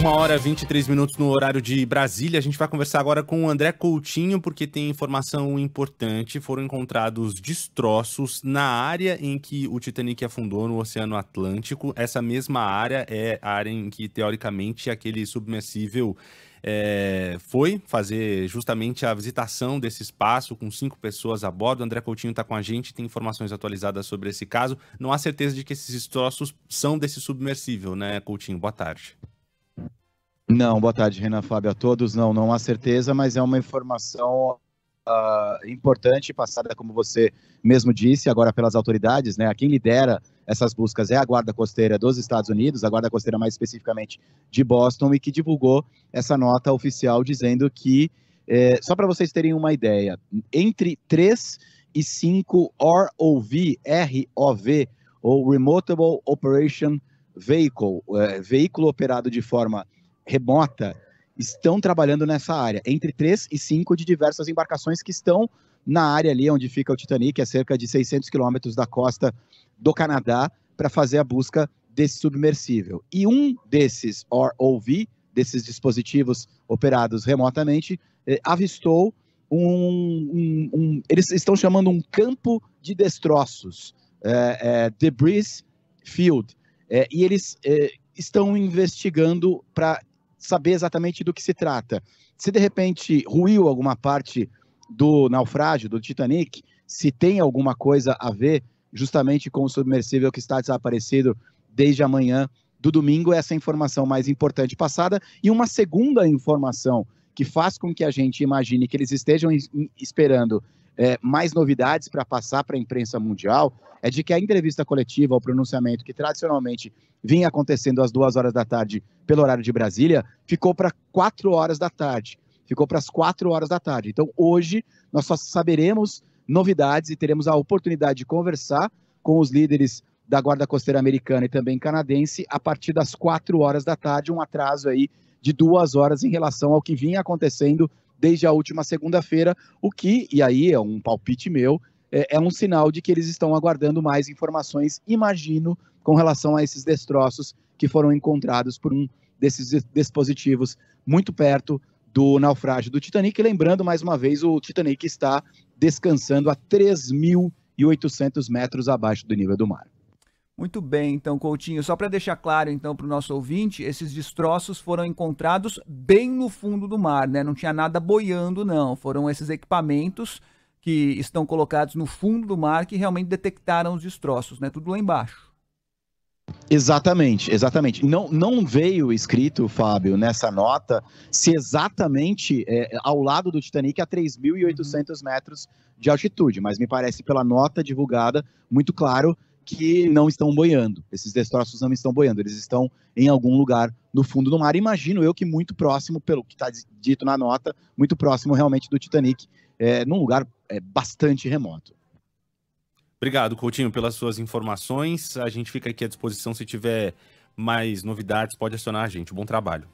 Uma hora e 23 minutos no horário de Brasília. A gente vai conversar agora com o André Coutinho, porque tem informação importante. Foram encontrados destroços na área em que o Titanic afundou no Oceano Atlântico. Essa mesma área é a área em que, teoricamente, aquele submersível é, foi fazer justamente a visitação desse espaço com cinco pessoas a bordo. O André Coutinho está com a gente, tem informações atualizadas sobre esse caso. Não há certeza de que esses destroços são desse submersível, né, Coutinho? Boa tarde. Não, boa tarde, Renan Fábio, a todos. Não, não há certeza, mas é uma informação uh, importante, passada, como você mesmo disse, agora pelas autoridades, né? Quem lidera essas buscas é a Guarda Costeira dos Estados Unidos, a Guarda Costeira mais especificamente de Boston, e que divulgou essa nota oficial dizendo que, eh, só para vocês terem uma ideia, entre 3 e 5 ROV, ROV, ou Remotable Operation Vehicle, eh, veículo operado de forma remota estão trabalhando nessa área, entre três e cinco de diversas embarcações que estão na área ali onde fica o Titanic, a cerca de 600 quilômetros da costa do Canadá, para fazer a busca desse submersível. E um desses ROV, desses dispositivos operados remotamente, eh, avistou um, um, um, Eles estão chamando um campo de destroços, eh, eh, Debris Field, eh, e eles eh, estão investigando para saber exatamente do que se trata. Se de repente ruiu alguma parte do naufrágio do Titanic, se tem alguma coisa a ver justamente com o submersível que está desaparecido desde amanhã do domingo, essa é a informação mais importante passada. E uma segunda informação que faz com que a gente imagine que eles estejam esperando é, mais novidades para passar para a imprensa mundial é de que a entrevista coletiva, o pronunciamento que tradicionalmente vinha acontecendo às duas horas da tarde pelo horário de Brasília, ficou para quatro horas da tarde. Ficou para as quatro horas da tarde. Então, hoje, nós só saberemos novidades e teremos a oportunidade de conversar com os líderes da Guarda Costeira Americana e também canadense a partir das quatro horas da tarde, um atraso aí de duas horas em relação ao que vinha acontecendo desde a última segunda-feira, o que, e aí é um palpite meu, é, é um sinal de que eles estão aguardando mais informações, imagino, com relação a esses destroços que foram encontrados por um desses dispositivos muito perto do naufrágio do Titanic. E lembrando, mais uma vez, o Titanic está descansando a 3.800 metros abaixo do nível do mar. Muito bem, então, Coutinho, só para deixar claro, então, para o nosso ouvinte, esses destroços foram encontrados bem no fundo do mar, né? Não tinha nada boiando, não. Foram esses equipamentos que estão colocados no fundo do mar que realmente detectaram os destroços, né? Tudo lá embaixo. Exatamente, exatamente. Não, não veio escrito, Fábio, nessa nota, se exatamente é, ao lado do Titanic a 3.800 uhum. metros de altitude, mas me parece pela nota divulgada muito claro que não estão boiando. Esses destroços não estão boiando, eles estão em algum lugar no fundo do mar. Imagino eu que muito próximo, pelo que está dito na nota, muito próximo realmente do Titanic, é, num lugar é, bastante remoto. Obrigado, Coutinho, pelas suas informações. A gente fica aqui à disposição. Se tiver mais novidades, pode acionar a gente. Bom trabalho.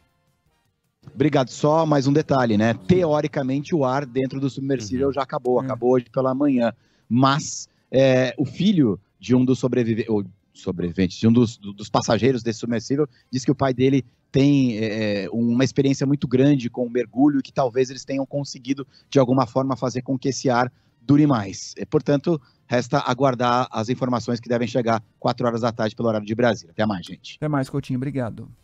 Obrigado. Só mais um detalhe, né? Teoricamente, o ar dentro do submersível uhum. já acabou, uhum. acabou hoje pela manhã. Mas é, o filho de um dos sobreviventes, de um dos, dos, passageiros desse submersível, diz que o pai dele tem é, é, uma experiência muito grande com o mergulho e que talvez eles tenham conseguido, de alguma forma, fazer com que esse ar dure mais. E, portanto, resta aguardar as informações que devem chegar 4 horas da tarde pelo horário de Brasília. Até mais, gente. Até mais, Coutinho. Obrigado.